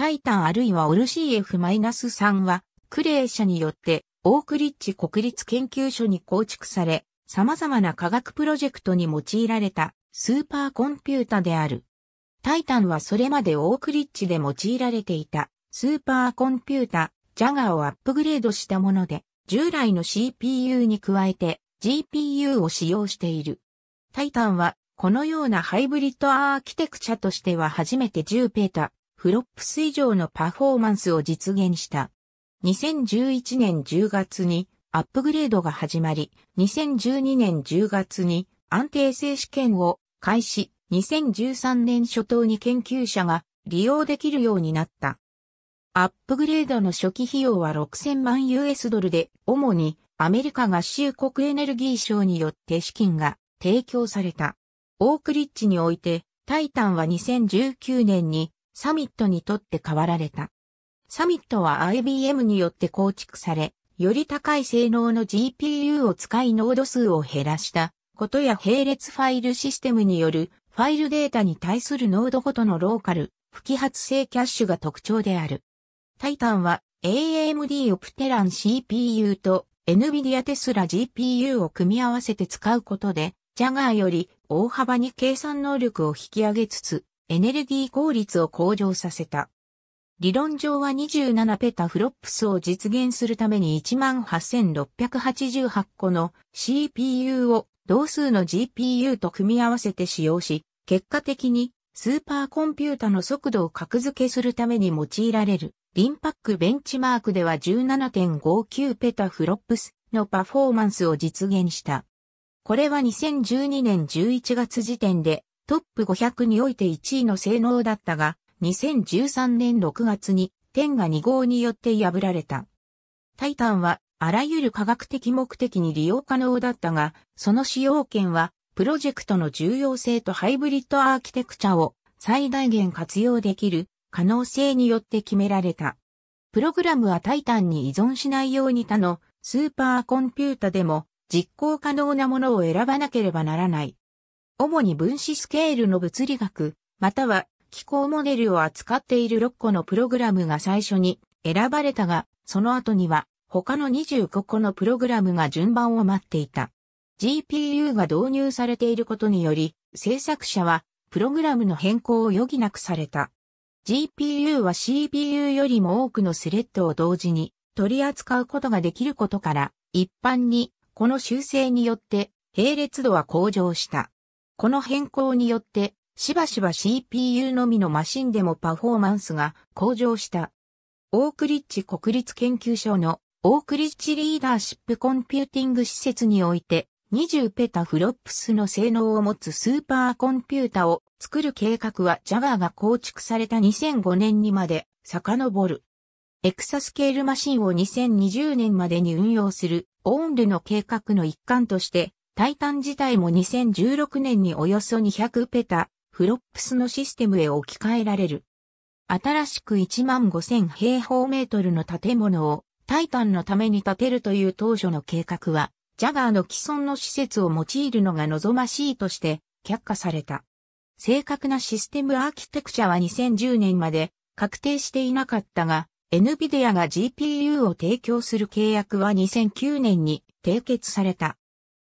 タイタンあるいはオル CF-3 は、クレー社によって、オークリッチ国立研究所に構築され、様々な科学プロジェクトに用いられたスーパーコンピュータである。タイタンはそれまでオークリッチで用いられていたスーパーコンピュータ、ジャガーをアップグレードしたもので、従来の CPU に加えて GPU を使用している。タイタンはこのようなハイブリッドアーキテクチャとしては初めて10ペータ、フロップス以上のパフォーマンスを実現した。2011年10月にアップグレードが始まり、2012年10月に安定性試験を開始、2013年初頭に研究者が利用できるようになった。アップグレードの初期費用は6000万 US ドルで、主にアメリカ合衆国エネルギー省によって資金が提供された。オークリッジにおいて、タイタンは2019年にサミットにとって変わられた。サミットは IBM によって構築され、より高い性能の GPU を使い濃度数を減らしたことや並列ファイルシステムによるファイルデータに対する濃度ごとのローカル、不揮発性キャッシュが特徴である。タイタンは AMD オプテラン CPU と NVIDIA テスラ GPU を組み合わせて使うことで、ジャガーより大幅に計算能力を引き上げつつ、エネルギー効率を向上させた。理論上は27ペタフロップスを実現するために18,688個の CPU を同数の GPU と組み合わせて使用し、結果的にスーパーコンピュータの速度を格付けするために用いられる。リンパックベンチマークでは17.59ペタフロップスのパフォーマンスを実現した。これは2012年11月時点でトップ500において1位の性能だったが、2013年6月に天が2号によって破られた。タイタンはあらゆる科学的目的に利用可能だったが、その使用権はプロジェクトの重要性とハイブリッドアーキテクチャを最大限活用できる可能性によって決められた。プログラムはタイタンに依存しないように他のスーパーコンピュータでも実行可能なものを選ばなければならない。主に分子スケールの物理学、または気候モデルを扱っている6個のプログラムが最初に選ばれたが、その後には他の25個のプログラムが順番を待っていた。GPU が導入されていることにより、制作者はプログラムの変更を余儀なくされた。GPU は CPU よりも多くのスレッドを同時に取り扱うことができることから、一般にこの修正によって並列度は向上した。この変更によって、しばしば CPU のみのマシンでもパフォーマンスが向上した。オークリッチ国立研究所のオークリッチリーダーシップコンピューティング施設において20ペタフロップスの性能を持つスーパーコンピュータを作る計画はジャガーが構築された2005年にまで遡る。エクサスケールマシンを2020年までに運用するオーンルの計画の一環としてタイタン自体も2016年におよそ200ペタ、フロップスのシステムへ置き換えられる。新しく1万5000平方メートルの建物をタイタンのために建てるという当初の計画は、ジャガーの既存の施設を用いるのが望ましいとして却下された。正確なシステムアーキテクチャは2010年まで確定していなかったが、NVIDIA が GPU を提供する契約は2009年に締結された。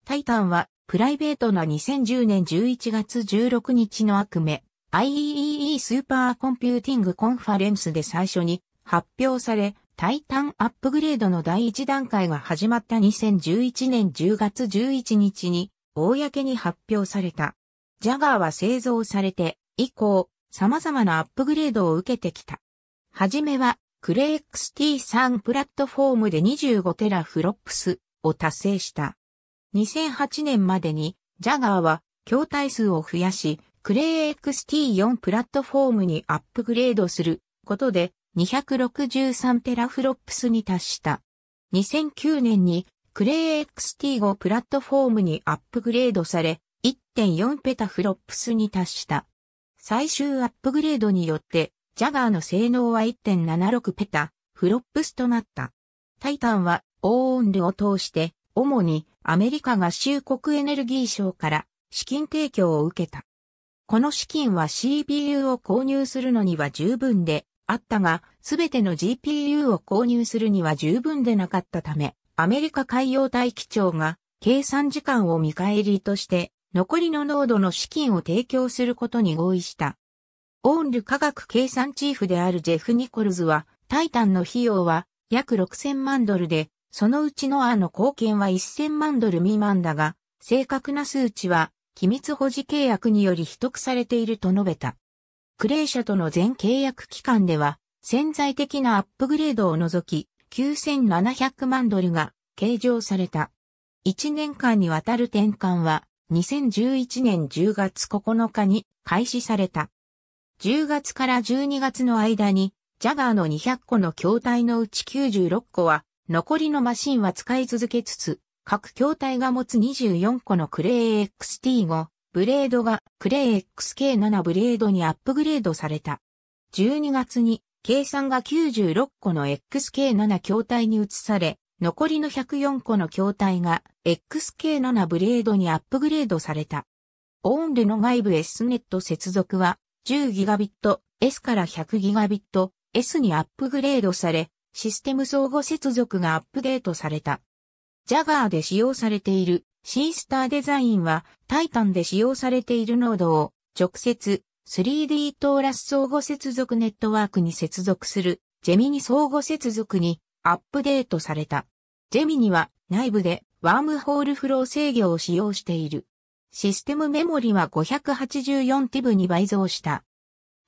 タイタンは、プライベートな2010年11月16日の悪夢、IEEE スーパーコンピューティングコンファレンスで最初に発表され、タイタンアップグレードの第一段階が始まった2011年10月11日に、公に発表された。ジャガーは製造されて、以降、様々なアップグレードを受けてきた。はじめは、クレイ XT3 プラットフォームで25テラフロップスを達成した。2008年までに、ジャガーは、筐体数を増やし、クレイ XT4 プラットフォームにアップグレードすることで、263テラフロップスに達した。2009年に、クレイ XT5 プラットフォームにアップグレードされ、1.4ペタフロップスに達した。最終アップグレードによって、ジャガーの性能は1.76ペタ、フロップスとなった。タイタンは、オーンルを通して、主にアメリカ合衆国エネルギー省から資金提供を受けた。この資金は CPU を購入するのには十分であったが、すべての GPU を購入するには十分でなかったため、アメリカ海洋大気庁が計算時間を見返りとして残りの濃度の資金を提供することに合意した。オーンル科学計算チーフであるジェフ・ニコルズは、タイタンの費用は約6000万ドルで、そのうちのアの貢献は1000万ドル未満だが、正確な数値は、機密保持契約により秘匿されていると述べた。クレー社との全契約期間では、潜在的なアップグレードを除き、9700万ドルが計上された。1年間にわたる転換は、2011年10月9日に開始された。10月から12月の間に、ジャガーの200個の筐体のうち96個は残りのマシンは使い続けつつ、各筐体が持つ24個のクレイ XT5 ブレードがクレイ XK7 ブレードにアップグレードされた。12月に計算が96個の XK7 筐体に移され、残りの104個の筐体が XK7 ブレードにアップグレードされた。オーンレの外部 S ネット接続は 10GB S から 100GB S にアップグレードされ、システム相互接続がアップデートされた。ジャガーで使用されているシースターデザインはタイタンで使用されているノードを直接 3D トーラス相互接続ネットワークに接続するジェミニ相互接続にアップデートされた。ジェミニは内部でワームホールフロー制御を使用している。システムメモリは584ティブに倍増した。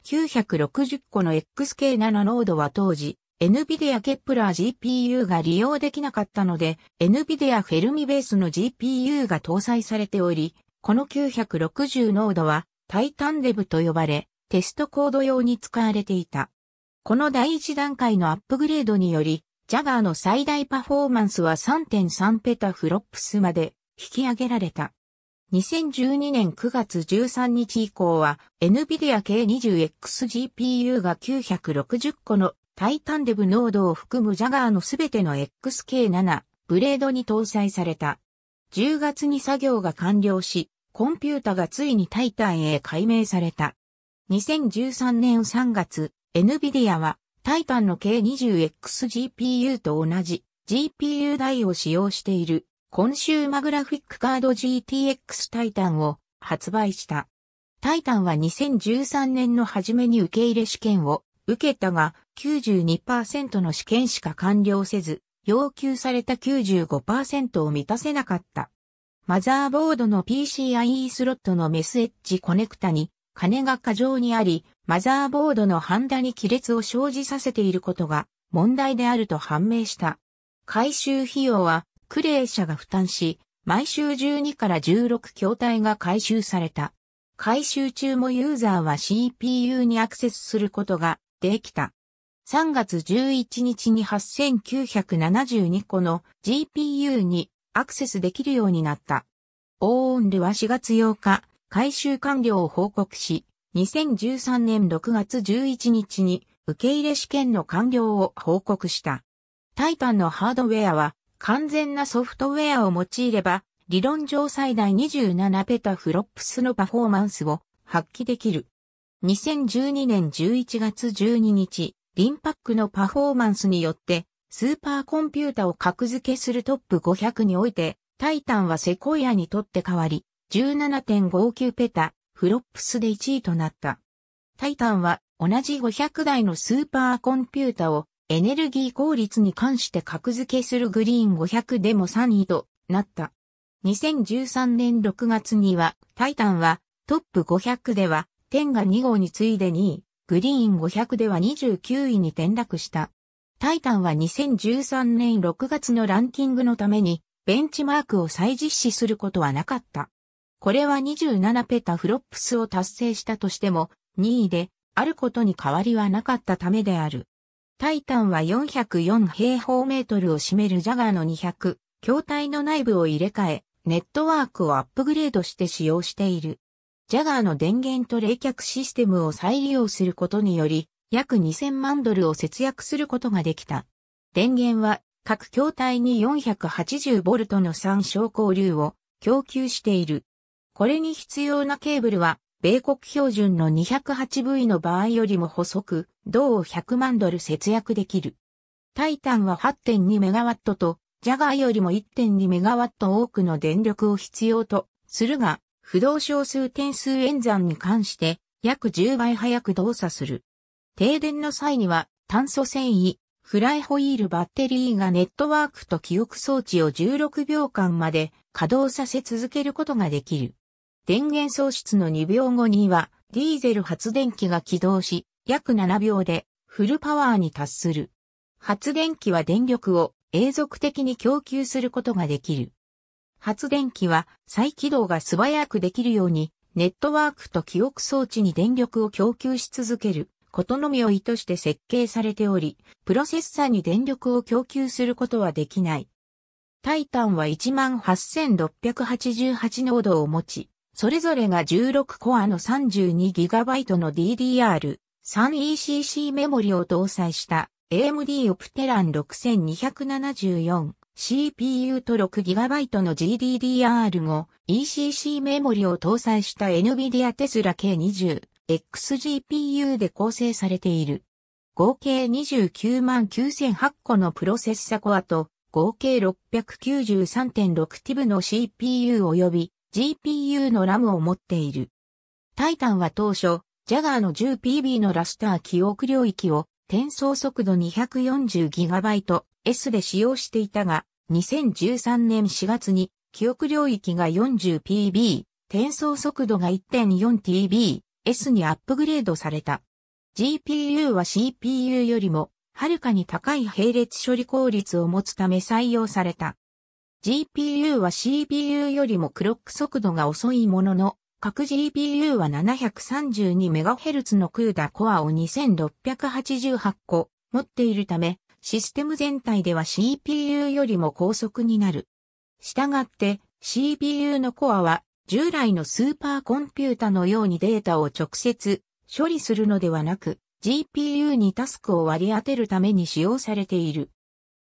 960個の XK7 ノードは当時、NVIDIA Kepler GPU が利用できなかったので、NVIDIA フェルミベースの GPU が搭載されており、この960ノードはタイタンデブと呼ばれ、テストコード用に使われていた。この第一段階のアップグレードにより、ジャガーの最大パフォーマンスは3.3ペタフロップスまで引き上げられた。2012年9月13日以降は NVIDIA K20X GPU が960個のタイタンデブ濃度を含むジャガーのすべての XK7 ブレードに搭載された。10月に作業が完了し、コンピュータがついにタイタンへ解明された。2013年3月、NVIDIA はタイタンの K20XGPU と同じ GPU 台を使用しているコンシューマグラフィックカード GTX タイタンを発売した。タイタンは2013年の初めに受け入れ試験を受けたが92%の試験しか完了せず、要求された95%を満たせなかった。マザーボードの PCIe スロットのメスエッジコネクタに金が過剰にあり、マザーボードのハンダに亀裂を生じさせていることが問題であると判明した。回収費用はクレー社が負担し、毎週12から16筐体が回収された。回収中もユーザーは CPU にアクセスすることができた。3月11日に8972個の GPU にアクセスできるようになった。オーンルは4月8日、回収完了を報告し、2013年6月11日に受け入れ試験の完了を報告した。タイタンのハードウェアは完全なソフトウェアを用いれば理論上最大27ペタフロップスのパフォーマンスを発揮できる。2012年11月12日、リンパックのパフォーマンスによって、スーパーコンピュータを格付けするトップ500において、タイタンはセコイアにとって変わり、17.59ペタ、フロップスで1位となった。タイタンは同じ500台のスーパーコンピュータをエネルギー効率に関して格付けするグリーン500でも3位となった。2013年6月にはタイタンはトップ500では天が2号に次いで2位、グリーン500では29位に転落した。タイタンは2013年6月のランキングのために、ベンチマークを再実施することはなかった。これは27ペタフロップスを達成したとしても、2位で、あることに変わりはなかったためである。タイタンは404平方メートルを占めるジャガーの200、筐体の内部を入れ替え、ネットワークをアップグレードして使用している。ジャガーの電源と冷却システムを再利用することにより、約2000万ドルを節約することができた。電源は各筐体に 480V の3小交流を供給している。これに必要なケーブルは、米国標準の 208V の場合よりも細く、を100万ドル節約できる。タイタンは 8.2MW と、ジャガーよりも 1.2MW 多くの電力を必要とするが、不動小数点数演算に関して約10倍早く動作する。停電の際には炭素繊維、フライホイールバッテリーがネットワークと記憶装置を16秒間まで稼働させ続けることができる。電源喪失の2秒後にはディーゼル発電機が起動し、約7秒でフルパワーに達する。発電機は電力を永続的に供給することができる。発電機は再起動が素早くできるように、ネットワークと記憶装置に電力を供給し続けることのみを意図して設計されており、プロセッサに電力を供給することはできない。タイタンは18688ノードを持ち、それぞれが16コアの 32GB の DDR3ECC メモリを搭載した AMD オプテラン6274 CPU と 6GB の GDDR5 ECC メモリを搭載した NVIDIA Tesla K20 XGPU で構成されている。合計29万9008個のプロセッサコアと合計 693.6TB の CPU 及び GPU の RAM を持っている。タイタンは当初、ジャガーの 10PB のラスター記憶領域を転送速度 240GB S で使用していたが、2013年4月に記憶領域が 40pb、転送速度が 1.4tb、S にアップグレードされた。GPU は CPU よりもはるかに高い並列処理効率を持つため採用された。GPU は CPU よりもクロック速度が遅いものの、各 GPU は 732MHz のクーダコアを2688個持っているため、システム全体では CPU よりも高速になる。したがって CPU のコアは従来のスーパーコンピュータのようにデータを直接処理するのではなく GPU にタスクを割り当てるために使用されている。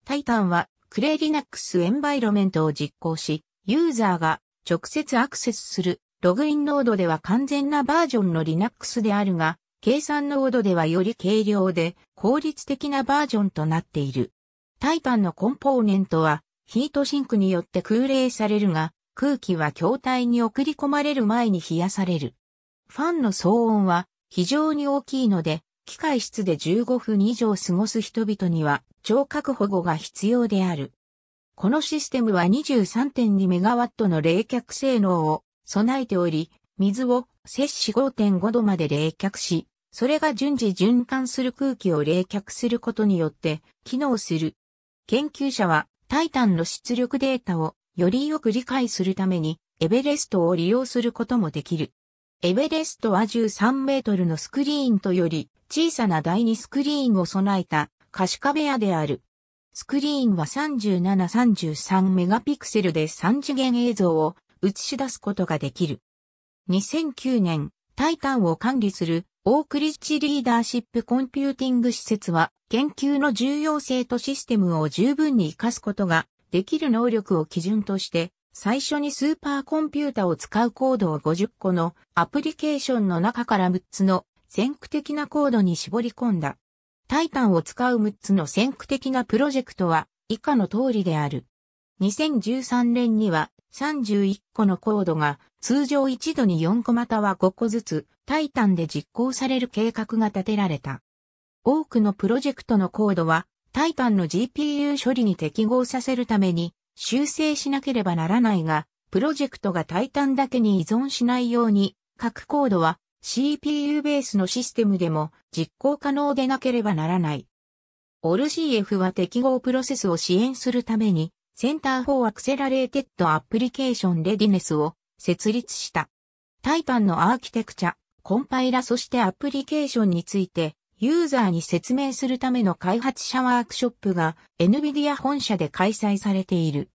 タイタンはクレイリナックスエンバイロメントを実行し、ユーザーが直接アクセスするログインノードでは完全なバージョンの Linux であるが、計算ノードではより軽量で効率的なバージョンとなっている。タイタンのコンポーネントはヒートシンクによって空冷されるが、空気は筐体に送り込まれる前に冷やされる。ファンの騒音は非常に大きいので、機械室で15分以上過ごす人々には聴覚保護が必要である。このシステムは2 3 2メガワットの冷却性能を備えており、水を摂氏5.5度まで冷却し、それが順次循環する空気を冷却することによって機能する。研究者はタイタンの出力データをよりよく理解するためにエベレストを利用することもできる。エベレストは13メートルのスクリーンとより小さな第2スクリーンを備えた可視化部屋である。スクリーンは3733メガピクセルで3次元映像を映し出すことができる。2009年、タイタンを管理するオークリッチリーダーシップコンピューティング施設は研究の重要性とシステムを十分に活かすことができる能力を基準として最初にスーパーコンピュータを使うコードを50個のアプリケーションの中から6つの先駆的なコードに絞り込んだ。タイタンを使う6つの先駆的なプロジェクトは以下の通りである。2013年には31個のコードが通常一度に4個または5個ずつタイタンで実行される計画が立てられた。多くのプロジェクトのコードは、タイタンの GPU 処理に適合させるために修正しなければならないが、プロジェクトがタイタンだけに依存しないように、各コードは CPU ベースのシステムでも実行可能でなければならない。OLCF は適合プロセスを支援するために、センター4アクセラレーテッドアプリケーションレディネスを設立した。タイタンのアーキテクチャ、コンパイラそしてアプリケーションについて、ユーザーに説明するための開発者ワークショップが NVIDIA 本社で開催されている。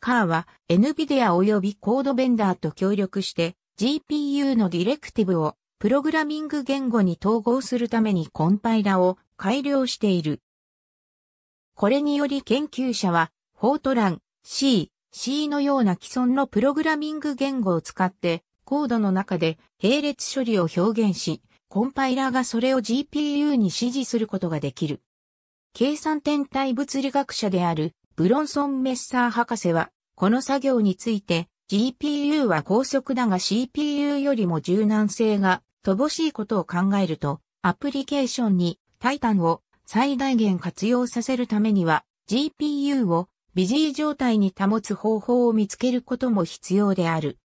カーは NVIDIA 及びコードベンダーと協力して GPU のディレクティブをプログラミング言語に統合するためにコンパイラを改良している。これにより研究者は、フォートラン、C、C のような既存のプログラミング言語を使って、コードの中で並列処理を表現し、コンパイラがそれを GPU に指示することができる。計算天体物理学者であるブロンソン・メッサー博士は、この作業について GPU は高速だが CPU よりも柔軟性が乏しいことを考えると、アプリケーションにタイタンを最大限活用させるためには GPU をビジー状態に保つ方法を見つけることも必要である。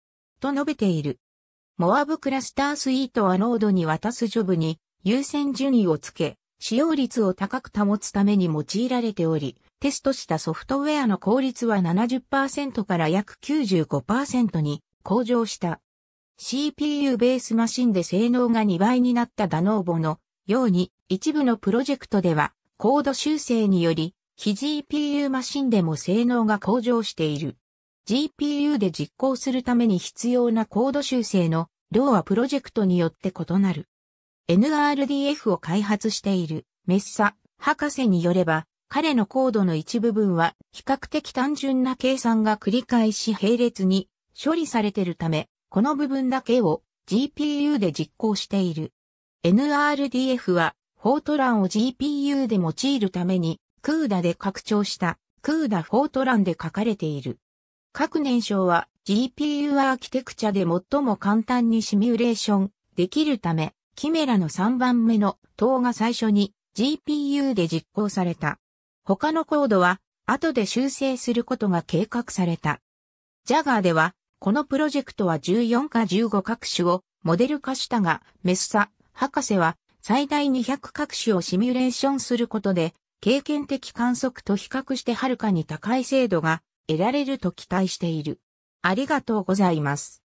と述べている。モアブクラスタースイートはノードに渡すジョブに優先順位をつけ、使用率を高く保つために用いられており、テストしたソフトウェアの効率は70%から約95%に向上した。CPU ベースマシンで性能が2倍になったダノーボのように一部のプロジェクトではコード修正により非 GPU マシンでも性能が向上している。GPU で実行するために必要なコード修正の量はプロジェクトによって異なる。NRDF を開発しているメッサ博士によれば、彼のコードの一部分は比較的単純な計算が繰り返し並列に処理されているため、この部分だけを GPU で実行している。NRDF は、フォートランを GPU で用いるために、クーダで拡張した、クーダフォートランで書かれている。各燃焼は GPU アーキテクチャで最も簡単にシミュレーションできるため、キメラの3番目の塔が最初に GPU で実行された。他のコードは後で修正することが計画された。j a g ーでは、このプロジェクトは14か15各種をモデル化したが、メッサ博士は最大200各種をシミュレーションすることで、経験的観測と比較してはるかに高い精度が得られると期待している。ありがとうございます。